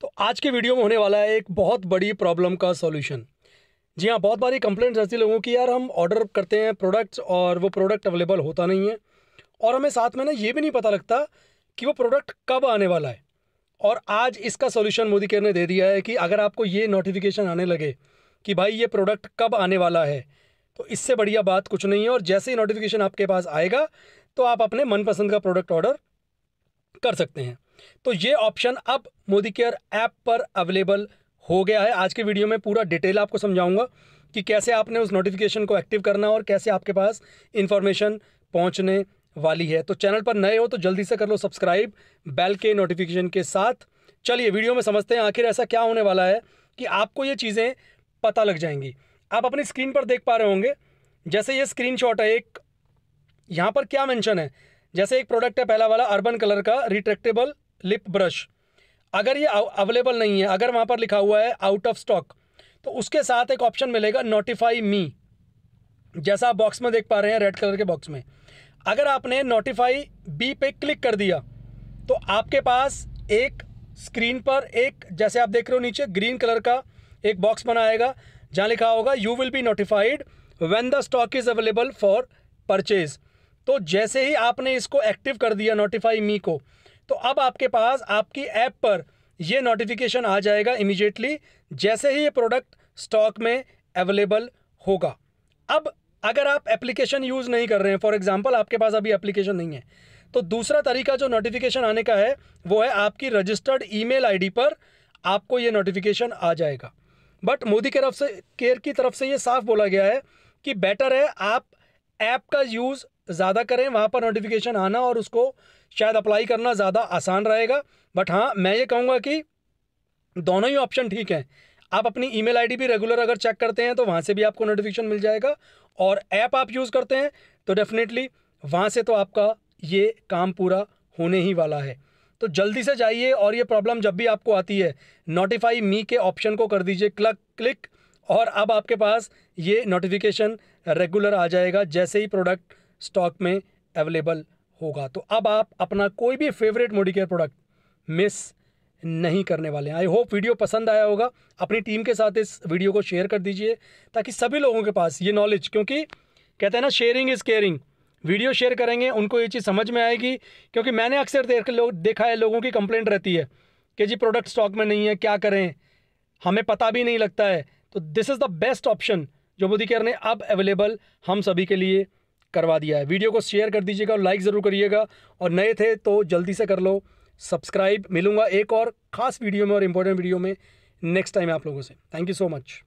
तो आज के वीडियो में होने वाला है एक बहुत बड़ी प्रॉब्लम का सॉल्यूशन जी हाँ बहुत बारी कंप्लेंट्स रहती लोगों की यार हम ऑर्डर करते हैं प्रोडक्ट्स और वो प्रोडक्ट अवेलेबल होता नहीं है और हमें साथ में ना ये भी नहीं पता लगता कि वो प्रोडक्ट कब आने वाला है और आज इसका सोल्यूशन मोदी केयर ने दे दिया है कि अगर आपको ये नोटिफिकेशन आने लगे कि भाई ये प्रोडक्ट कब आने वाला है तो इससे बढ़िया बात कुछ नहीं है और जैसे ही नोटिफिकेशन आपके पास आएगा तो आप अपने मनपसंद का प्रोडक्ट ऑर्डर कर सकते हैं तो ये ऑप्शन अब मोदी केयर ऐप पर अवेलेबल हो गया है आज के वीडियो में पूरा डिटेल आपको समझाऊंगा कि कैसे आपने उस नोटिफिकेशन को एक्टिव करना और कैसे आपके पास इन्फॉर्मेशन पहुंचने वाली है तो चैनल पर नए हो तो जल्दी से कर लो सब्सक्राइब बेल के नोटिफिकेशन के साथ चलिए वीडियो में समझते हैं आखिर ऐसा क्या होने वाला है कि आपको ये चीज़ें पता लग जाएंगी आप अपनी स्क्रीन पर देख पा रहे होंगे जैसे ये स्क्रीनशॉट है एक यहाँ पर क्या मेंशन है जैसे एक प्रोडक्ट है पहला वाला अर्बन कलर का रिट्रेक्टेबल लिप ब्रश अगर ये अवेलेबल नहीं है अगर वहाँ पर लिखा हुआ है आउट ऑफ स्टॉक तो उसके साथ एक ऑप्शन मिलेगा नोटिफाई मी जैसा आप बॉक्स में देख पा रहे हैं रेड कलर के बॉक्स में अगर आपने नोटिफाई बी पे क्लिक कर दिया तो आपके पास एक स्क्रीन पर एक जैसे आप देख रहे हो नीचे ग्रीन कलर का एक बॉक्स बनाएगा जहाँ लिखा होगा you will be notified when the stock is available for purchase तो जैसे ही आपने इसको एक्टिव कर दिया नोटिफाई मी को तो अब आपके पास आपकी ऐप पर यह नोटिफिकेशन आ जाएगा इमिजिएटली जैसे ही ये प्रोडक्ट स्टॉक में अवेलेबल होगा अब अगर आप एप्लीकेशन यूज़ नहीं कर रहे हैं फॉर एग्जाम्पल आपके पास अभी एप्लीकेशन नहीं है तो दूसरा तरीका जो नोटिफिकेशन आने का है वो है आपकी रजिस्टर्ड ईमेल आईडी पर आपको ये नोटिफिकेशन आ जाएगा बट मोदी की तरफ से केयर की तरफ से ये साफ बोला गया है कि बेटर है आप ऐप का यूज़ ज़्यादा करें वहाँ पर नोटिफिकेशन आना और उसको शायद अप्लाई करना ज़्यादा आसान रहेगा बट हाँ मैं ये कहूँगा कि दोनों ही ऑप्शन ठीक हैं आप अपनी ईमेल आईडी भी रेगुलर अगर चेक करते हैं तो वहाँ से भी आपको नोटिफिकेशन मिल जाएगा और ऐप आप यूज़ करते हैं तो डेफिनेटली वहाँ से तो आपका ये काम पूरा होने ही वाला है तो जल्दी से जाइए और ये प्रॉब्लम जब भी आपको आती है नोटिफाई मी के ऑप्शन को कर दीजिए क्लक क्लिक और अब आपके पास ये नोटिफिकेशन रेगुलर आ जाएगा जैसे ही प्रोडक्ट स्टॉक में अवेलेबल होगा तो अब आप अपना कोई भी फेवरेट मोडिकेयर प्रोडक्ट मिस नहीं करने वाले हैं आई होप वीडियो पसंद आया होगा अपनी टीम के साथ इस वीडियो को शेयर कर दीजिए ताकि सभी लोगों के पास ये नॉलेज क्योंकि कहते हैं ना sharing is caring video share करेंगे उनको ये चीज़ समझ में आएगी क्योंकि मैंने अक्सर देख लोग देखा है लोगों की कंप्लेंट रहती है कि जी प्रोडक्ट स्टॉक में नहीं है क्या करें हमें पता भी नहीं लगता है तो this is the best option जो मोदी केयर ने अब अवेलेबल हम सभी के लिए करवा दिया है वीडियो को शेयर कर दीजिएगा और लाइक ज़रूर करिएगा और नए थे तो जल्दी से कर लो सब्सक्राइब मिलूंगा एक और ख़ास वीडियो में और इम्पोर्टेंट वीडियो में नेक्स्ट टाइम आप लोगों से थैंक यू सो मच